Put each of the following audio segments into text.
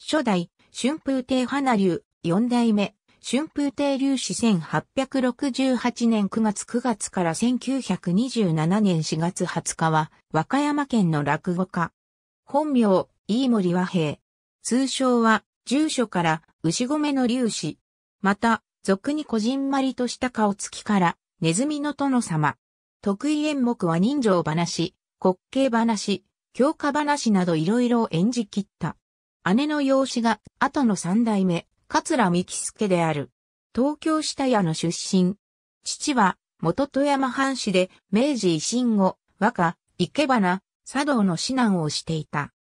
初代、春風亭花流、四代目、春風亭流氏1868年9月9月から1927年4月20日は、和歌山県の落語家。本名、飯森和平。通称は、住所から、牛込の流氏。また、俗にこじんまりとした顔つきから、ネズミの殿様。得意演目は人情話、滑稽話、教科話などいろいろ演じ切った。姉の養子が後の三代目、桂三木助である。東京下屋の出身。父は元富山藩士で明治維新後、和歌、生け花、茶道の指南をしていた。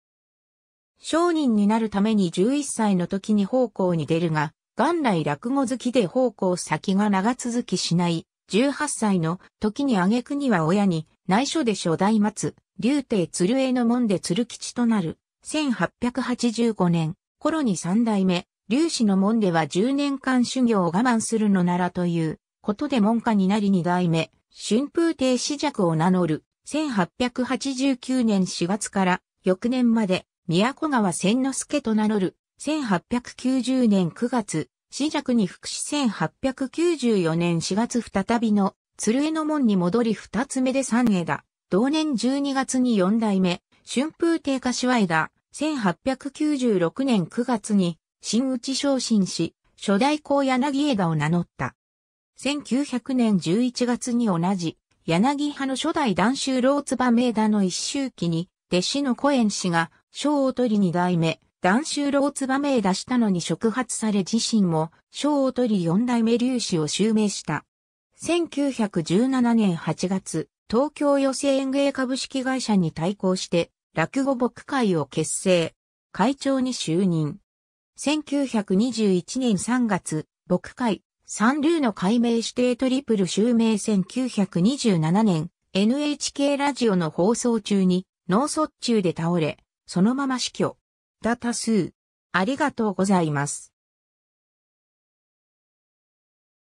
商人になるために11歳の時に奉公に出るが、元来落語好きで奉公先が長続きしない、18歳の時に挙句には親に内緒で初代末、竜帝鶴江の門で鶴吉となる、1885年、頃に三代目、劉氏の門では10年間修行を我慢するのならということで門下になり二代目、春風亭四尺を名乗る。1889年4月から翌年まで宮古川千之助と名乗る。1890年9月、四尺に福祉1894年4月再びの鶴江の門に戻り二つ目で三枝だ。同年12月に四代目、春風亭柏枝、1896年9月に、新内昇進し、初代公柳枝を名乗った。1900年11月に同じ、柳派の初代男州老津場名田の一周期に、弟子の小園氏が、賞を取り二代目、男州老津場名田したのに触発され自身も、賞を取り四代目粒子を襲名した。1917年8月、東京寄選演芸株式会社に対抗して落語牧会を結成、会長に就任。1921年3月、牧会、三流の改名指定トリプル襲名1927年、NHK ラジオの放送中に脳卒中で倒れ、そのまま死去。だ多数。ありがとうございます。